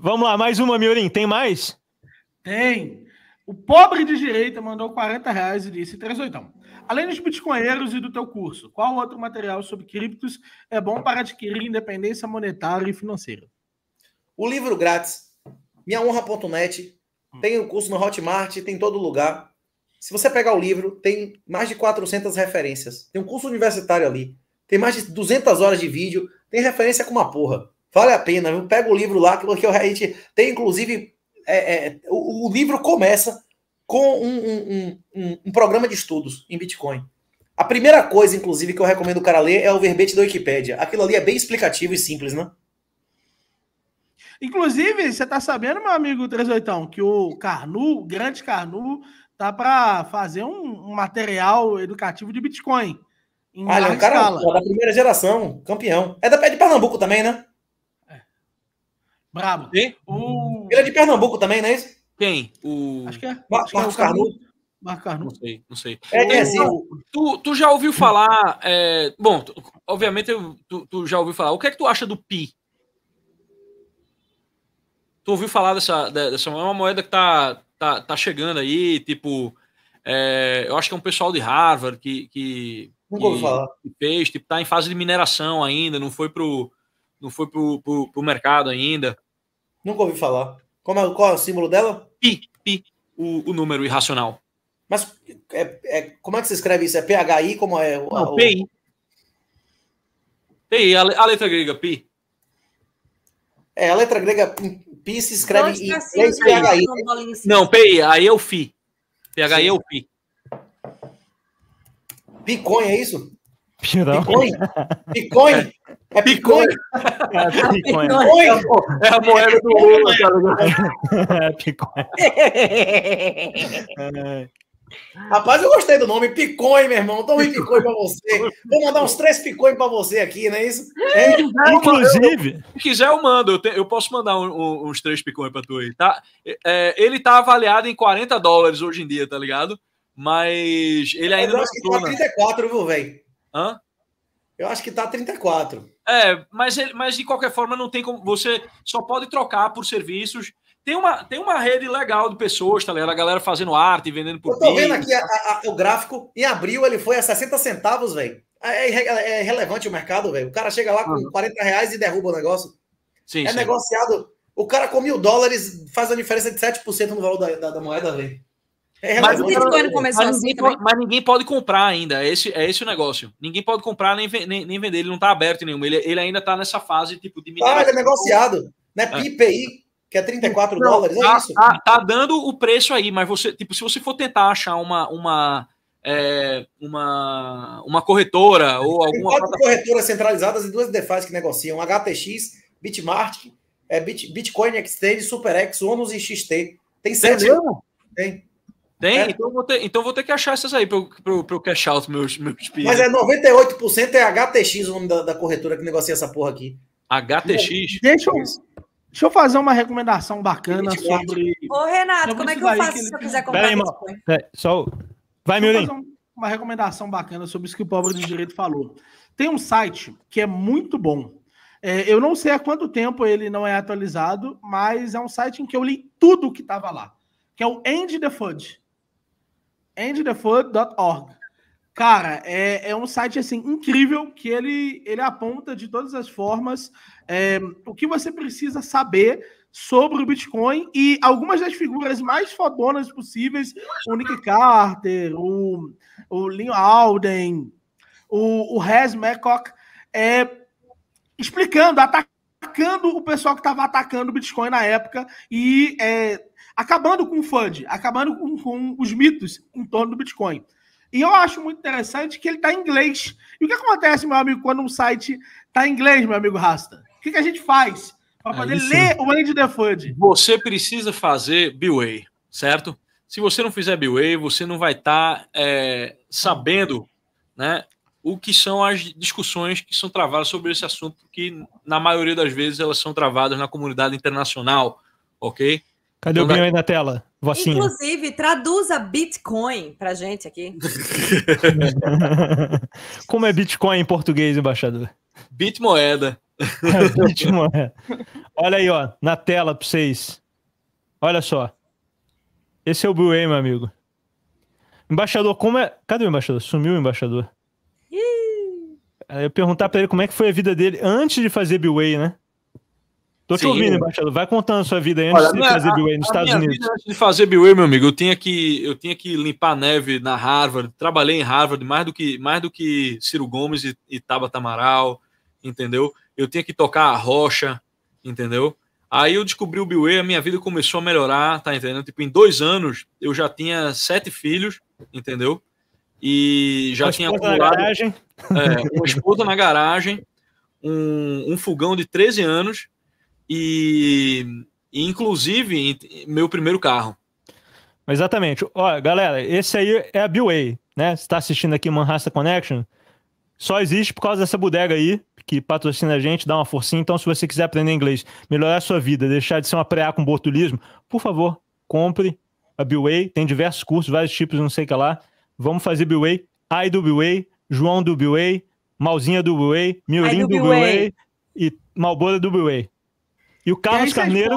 Vamos lá, mais uma, Miorim. Tem mais? Tem. O pobre de direita mandou 40 reais e disse oitão. Além dos bitcoinheiros e do teu curso, qual outro material sobre criptos é bom para adquirir independência monetária e financeira? O livro grátis, minhaonra.net, hum. tem o curso no Hotmart, tem todo lugar. Se você pegar o livro, tem mais de 400 referências. Tem um curso universitário ali, tem mais de 200 horas de vídeo, tem referência com uma porra. Vale a pena, viu? Pega o livro lá, que a gente tem, inclusive, é, é, o, o, livro começa com um, um, um, um, programa de estudos em Bitcoin. A primeira coisa, inclusive, que eu recomendo o cara ler é o verbete da Wikipedia. Aquilo ali é bem explicativo e simples, né? Inclusive, você tá sabendo, meu amigo 38, que o Carnu, o grande Carnu, tá para fazer um, material educativo de Bitcoin. Olha, o é cara da primeira geração, campeão. É, da, pé de Pernambuco também, né? Brabo. E? O... Ele é de Pernambuco também, não é isso? Quem? O... Acho que é. Mar Marcos é Marcos Carnudo. Não sei, não sei. É, é assim. Tu, tu já ouviu falar. É... Bom, tu, obviamente tu, tu, já ouviu falar. O que é que tu acha do Pi? Tu ouviu falar dessa. dessa é uma moeda que tá, tá, tá chegando aí, tipo. É, eu acho que é um pessoal de Harvard que, que, que, fez, tipo, tá em fase de mineração ainda, não foi pro, não foi pro, pro, pro mercado ainda. Nunca ouvi falar. Como é, qual é o símbolo dela? Pi, pi, o, o número irracional. Mas é, é, como é que se escreve isso? É PHI? Como é? O, Não, o... PI. PI, a, a letra grega, pi. É, a letra grega pi se escreve então, em assim, né? PHI. Assim. Não, PI, aí é o FI. PHI é Sim. é o FI. Bitcoin, é isso? Pirão. Bitcoin? Bitcoin? É, é, é Bitcoin? É Bitcoin. É, a moeda do é ouro, cara. É Bitcoin. Rapaz, eu gostei do nome, Picoin, meu irmão. Tome Picoin pra você. Vou mandar uns três Picoin pra você aqui, não é isso? É, inclusive. Se que já eu mando, eu, te, eu posso mandar um, um, uns três Picoin pra tu aí, tá? É, ele tá avaliado em 40 dólares hoje em dia, tá ligado? Mas ele ainda eu não. Acho que tá 34, viu, velho? Hã? Eu acho que tá 34. É, mas, mas de qualquer forma não tem como. Você só pode trocar por serviços. Tem uma, tem uma rede legal de pessoas, tá ligado? A galera fazendo arte, vendendo por Eu tô vendo aqui a, a, o gráfico. Em abril ele foi a 60 centavos, velho. É, é, é, é, relevante o mercado, velho. O cara chega lá com uhum. 40 reais e derruba o negócio. Sim, é sim. negociado. O cara com mil dólares faz a diferença de 7% no valor da, da, da moeda, velho. É, mas, o Bitcoin começou mas assim. Ninguém, mas ninguém pode comprar ainda. É esse, é esse o negócio. Ninguém pode comprar nem, nem, nem vender. Ele não está aberto nenhum. Ele, ele ainda está nessa fase tipo de Ah, ele é negociado. Né? É. PIPI, que é 34 não, dólares. É tá, é isso? Tá, tá, dando o preço aí, mas você, tipo, se você for tentar achar uma. uma é, uma, uma corretora ou Tem alguma. Quatro corretoras centralizadas e duas DeFi que negociam: HTX, Bitmart, é, Bit, Bitcoin Exchange, SuperX, Onus e XT. Tem sete. Tem. Tem? É. Então, vou ter, então vou ter que achar essas aí para eu cash out meus, meus PIs. Mas é 98% é HTX o nome da, da, corretora que negocia essa porra aqui. HTX? Deixa eu, deixa eu fazer uma recomendação bacana sobre. Ô, Renato, sobre então como é que eu faço que se eu quiser comprar? Peraí, Pera só... Vai, meu bem uma recomendação bacana sobre isso que o pobre do direito falou. Tem um site que é muito bom. É, eu não sei há quanto tempo ele não é atualizado, mas é um site em que eu li tudo que estava lá, que é o End the Fudge endthefoot.org. Cara, é, é um site assim incrível que ele, ele aponta de todas as formas é, o que você precisa saber sobre o Bitcoin e algumas das figuras mais fodonas possíveis, o Nick Carter, o, o Lin Alden, o, o Res McCock, é, explicando, atacando o pessoal que estava atacando o Bitcoin na época e é, acabando com o FUD, acabando com, com os mitos em torno do Bitcoin. E eu acho muito interessante que ele está em inglês. E o que acontece, meu amigo, quando um site está em inglês, meu amigo Rasta? O que, que a gente faz para é poder é ler o End the Fund? Você precisa fazer B-Way, certo? Se você não fizer B-Way, você não vai estar tá, é, sabendo né, o que são as discussões que são travadas sobre esse assunto, que na maioria das vezes elas são travadas na comunidade internacional, ok? Cadê o então, Binho aí na tela? Vocinha. Inclusive, traduza Bitcoin pra gente aqui. Como é Bitcoin em português, embaixador? Bitmoeda. É, Bitmoeda. Olha aí, ó, na tela pra vocês. Olha só. Esse é o Bill Way, meu amigo. Embaixador, como é. Cadê o embaixador? Sumiu o embaixador. Eu perguntar para ele como é que foi a vida dele antes de fazer Bill Way, né? Tô Sim. te ouvindo, embaixador. Vai contando a sua vida antes Olha, de minha, é fazer BWA nos Estados Unidos. Vida, antes de fazer BWA, meu amigo, eu tinha, que, eu tinha que limpar neve na Harvard. Trabalhei em Harvard mais do que, mais do que Ciro Gomes e, e Tabata Amaral, entendeu? Eu tinha que tocar a rocha, entendeu? Aí eu descobri o BWA, a minha vida começou a melhorar, tá entendendo? Tipo, em dois anos eu já tinha sete filhos, entendeu? E já uma tinha acumulado. É, uma esposa na garagem, um, um fogão de 13 anos e, e inclusive meu primeiro carro. Exatamente. Olha, galera, esse aí é a Bway, né? Você está assistindo aqui Manhasta Connection, só existe por causa dessa bodega aí, que patrocina a gente, dá uma forcinha. Então, se você quiser aprender inglês, melhorar a sua vida, deixar de ser uma preá com botulismo, por favor, compre a Bway. Tem diversos cursos, vários tipos, não sei o que lá. Vamos fazer Bway, Ai do Bway, João do Bway, Malzinha do Bway, Miorim do Bway e Malbora do Bway. E o Carlos Carneiro,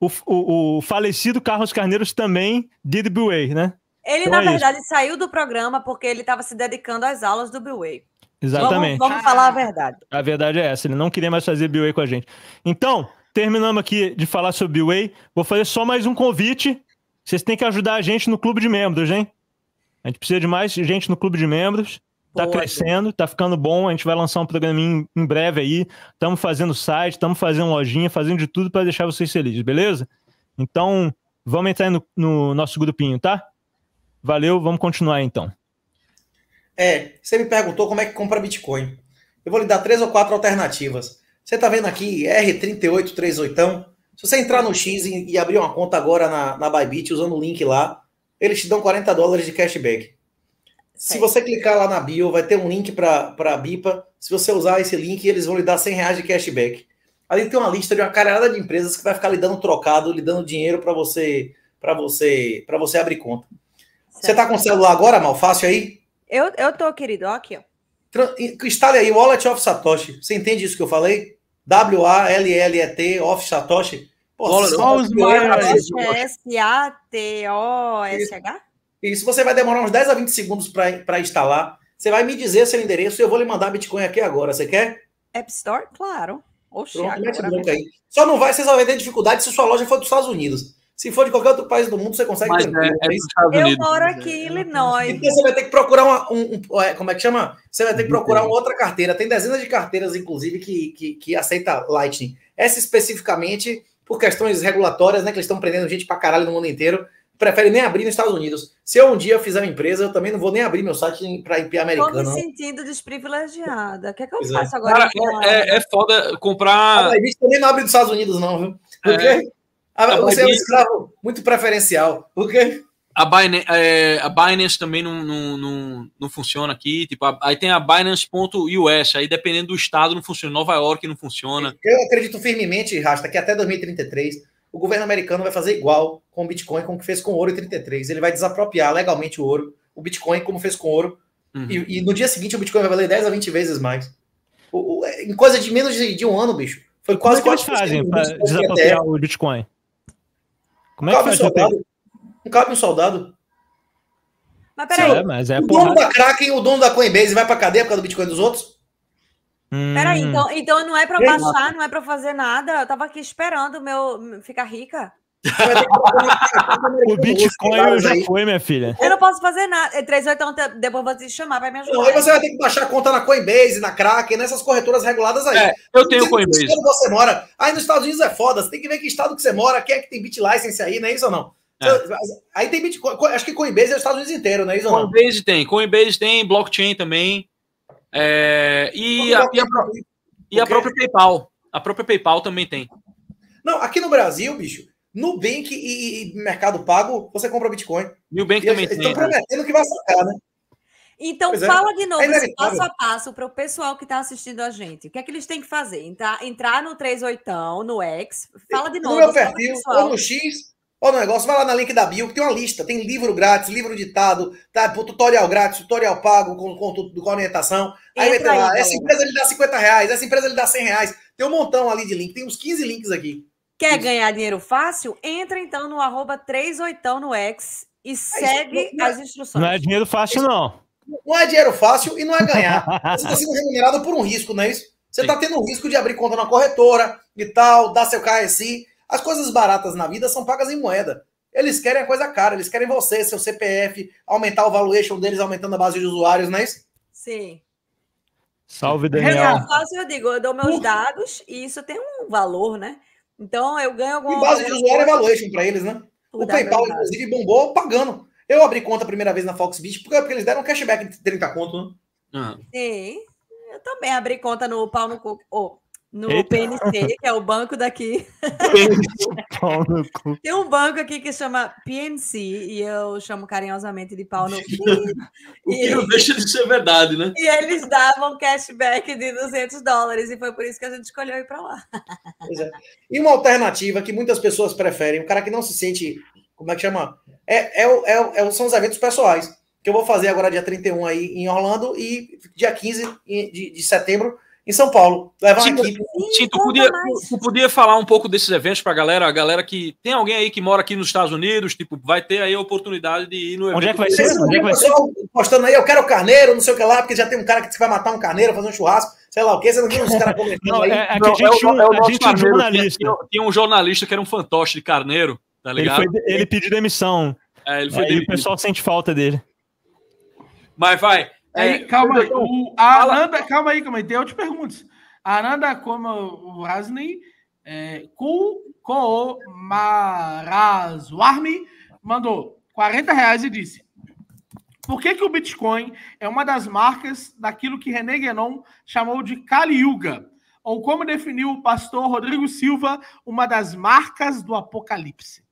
o, o, o, falecido Carlos Carneiros também did Buey, né? Ele, então, na é verdade, isso. saiu do programa porque ele estava se dedicando às aulas do Buey. Exatamente. Vamos, vamos falar a verdade. A verdade é essa, ele não queria mais fazer Buey com a gente. Então, terminamos aqui de falar sobre Buey. Vou fazer só mais um convite. Vocês têm que ajudar a gente no clube de membros, hein? A gente precisa de mais gente no clube de membros tá crescendo, tá ficando bom. A gente vai lançar um programinha em breve aí. Estamos fazendo site, estamos fazendo lojinha, fazendo de tudo para deixar vocês felizes, beleza? Então, vamos entrar no, no, nosso grupinho, tá? Valeu, vamos continuar então. É, você me perguntou como é que compra Bitcoin. Eu vou lhe dar três ou quatro alternativas. Você tá vendo aqui R3838? Se você entrar no X e, e abrir uma conta agora na, na Bybit usando o link lá, eles te dão 40 dólares de cashback. Se você clicar lá na bio, vai ter um link para a BIPA. Se você usar esse link, eles vão lhe dar 100 reais de cashback. Ali tem uma lista de uma caralhada de empresas que vai ficar lhe dando trocado, lhe dando dinheiro para você para você para você abrir conta. Tá certo. Você está com o celular agora, mal fácil aí? Eu, eu tô, querido, aqui, ó. Instale aí o Wallet of Satoshi. Você entende isso que eu falei? W-A-L-L-E-T, Off Satoshi. Pô, Olha os S-A-T-O-S-H? Isso, você vai demorar uns 10 a 20 segundos para instalar. Você vai me dizer seu endereço e eu vou lhe mandar Bitcoin aqui agora. Você quer? App Store? Claro. Oxe, Pronto, aí. Só não vai, vocês vão ter dificuldade se sua loja for dos Estados Unidos. Se for de qualquer outro país do mundo, você consegue. Mas, é, é eu moro né? aqui em Illinois. Então você vai ter que procurar uma, um, um, é, Como é que chama? Você vai ter que uhum. procurar uma outra carteira. Tem dezenas de carteiras, inclusive, que, que, que aceita Lightning. Essa especificamente, por questões regulatórias, né? Que eles estão prendendo gente pra caralho no mundo inteiro prefere nem abrir nos Estados Unidos. Se eu um dia fizer uma empresa, eu também não vou nem abrir meu site para IP americano. Estou me sentindo desprivilegiada. O que é que eu é. faço é. agora? Cara, é, é, é, foda comprar. A gente também não abre nos Estados Unidos, não, viu? É. Porque é. você é um escravo muito preferencial. Porque... A Binance, é, a Binance também não, não, não, não funciona aqui. Tipo, a, aí tem a Binance.us, aí dependendo do estado não funciona. Nova York não funciona. Eu acredito firmemente, Rasta, que até 2033 o governo americano vai fazer igual com o Bitcoin, como fez com o ouro em 33. Ele vai desapropriar legalmente o ouro, o Bitcoin, como fez com o ouro. Uhum. E, e, no dia seguinte o Bitcoin vai valer 10 a 20 vezes mais. O, o, é, em coisa de menos de, de, um ano, bicho. Foi quase como é que eles fazem para desapropriar o Bitcoin? Como é que cabe faz? Um soldado, não cabe um soldado. Mas peraí. É, mas é o dono da Kraken, o dono da Coinbase vai pra cadeia por causa do Bitcoin dos outros? Hum. Peraí, então, então não é para baixar, não é para fazer nada. Eu tava aqui esperando o meu ficar rica. o Bitcoin já foi, minha filha. Eu não posso fazer nada. 381, é, depois vou te chamar vai me ajudar. Não, aí você vai ter que baixar a conta na Coinbase, na Kraken, nessas corretoras reguladas aí. É, eu tenho Coinbase. Que você mora. Aí nos Estados Unidos é foda. Você tem que ver que estado que você mora, quem é que tem BitLicense aí, não é isso ou não? É. Aí tem Bitcoin. Acho que Coinbase é os Estados Unidos inteiro, não é isso? ou não? Coinbase tem. Coinbase tem blockchain também. É, e, a, e, a, e a própria PayPal. A própria PayPal também tem. Não, aqui no Brasil, bicho, Nubank e, e Mercado Pago, você compra Bitcoin. Nubank e também eles, tem. Estão né? prometendo que vai sacar, né? Então, é. fala de novo é passo a passo para o pessoal que está assistindo a gente. O que é que eles têm que fazer? Entrar, entrar no 38, no X. Fala de novo. No meu perfil, ou no X, Olha o negócio, vai lá na link da bio, que tem uma lista. Tem livro grátis, livro ditado, tá, tutorial grátis, tutorial pago com, com, com orientação. Aí vai ter lá, essa empresa lhe dá 50 reais, essa empresa lhe dá 100 reais. Tem um montão ali de link, tem uns 15 links aqui. Quer ganhar dinheiro fácil? Entra então no arroba 38 no X e é segue é as instruções. Não é dinheiro fácil, não. Não é dinheiro fácil e não é ganhar. Você está sendo remunerado por um risco, não é isso? Você está tendo o risco de abrir conta na corretora e tal, dar seu KSI as coisas baratas na vida são pagas em moeda. Eles querem a coisa cara, eles querem você, seu CPF, aumentar o valuation deles, aumentando a base de usuários, não é isso? Sim. Salve, Daniel. eu digo, eu dou meus Ufa. dados e isso tem um valor, né? Então eu ganho alguma. E base de usuário é valuation para eles, né? o PayPal, inclusive, bombou pagando. Eu abri conta a primeira vez na Foxbit porque, porque eles deram um cashback de 30 conto, né? Ah. Sim. Eu também abri conta no pau no cu. Oh, no Eita. PNC, que é o banco daqui. Tem um banco aqui que chama PNC e eu chamo carinhosamente de pau no cu. e, não deixa de ser verdade, né? E eles davam cashback de 200 dólares e foi por isso que a gente escolheu ir para lá. É. E uma alternativa que muitas pessoas preferem, o cara que não se sente, como é que chama? É, é, é, é são os eventos pessoais, que eu vou fazer agora dia 31 aí em Orlando e dia 15 de, de setembro em São Paulo. Levar uma equipe. Sim, tu, podia, tu, tu podia falar um pouco desses eventos para a galera, a galera que. Tem alguém aí que mora aqui nos Estados Unidos, tipo, vai ter aí a oportunidade de ir no evento. Onde é que vai ser? Onde, é que vai ser? Postando aí, eu quero o carneiro, não sei o que lá, porque já tem um cara que vai matar um carneiro, fazer um churrasco, sei lá o quê. Você não viu uns caras comentando aí? É, é que a gente, não, é, é jornalista. Tinha, tinha um jornalista que era um fantoche de carneiro, tá ligado? Ele, foi, ele pediu demissão. É, ele foi aí demitido. o pessoal sente falta dele. Mas vai, é, aí, calma aí. O, a Aranda, calma aí, calma aí. Tem outras perguntas. A Aranda, como o Rasney, é, com, o mandou 40 reais e disse: Por que, que o Bitcoin é uma das marcas daquilo que René Guénon chamou de Kali Yuga? Ou como definiu o pastor Rodrigo Silva, uma das marcas do apocalipse?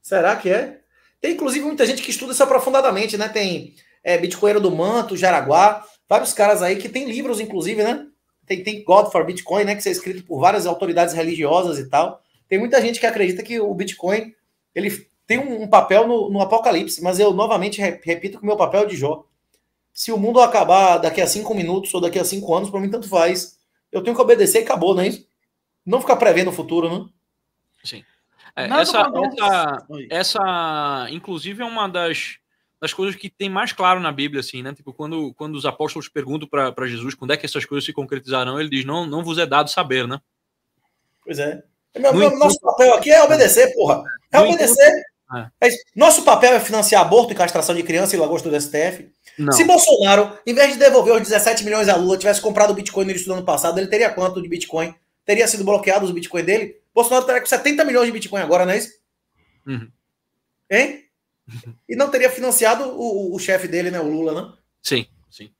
Será que é? Tem inclusive muita gente que estuda isso aprofundadamente, né? Tem é, Bitcoinheiro do Manto, Jaraguá, vários caras aí que tem livros, inclusive, né? Tem, tem God for Bitcoin, né? Que é escrito por várias autoridades religiosas e tal. Tem muita gente que acredita que o Bitcoin ele tem um, um papel no, no, apocalipse, mas eu novamente repito que o meu papel é de Jó. Se o mundo acabar daqui a cinco minutos ou daqui a cinco anos, para mim tanto faz. Eu tenho que obedecer e acabou, não é isso? Não ficar prevendo o futuro, né? Sim. É, essa, essa, essa, inclusive, é uma das das coisas que tem mais claro na Bíblia, assim, né? Tipo, quando, quando os apóstolos perguntam para Jesus quando é que essas coisas se concretizarão, ele diz: Não, não vos é dado saber, né? Pois é. é meu, meu, nosso papel aqui é obedecer, porra. É no obedecer. É. é nosso papel é financiar aborto e castração de criança e lagosta do STF. Não. Se Bolsonaro, em vez de devolver os 17 milhões a Lula, tivesse comprado o Bitcoin no início do ano passado, ele teria quanto de Bitcoin? Teria sido bloqueado os Bitcoin dele? Bolsonaro estaria tá com 70 milhões de Bitcoin agora, não é isso? Uhum. Hein? E não teria financiado o, o chefe dele, né? O Lula, né? Sim, sim.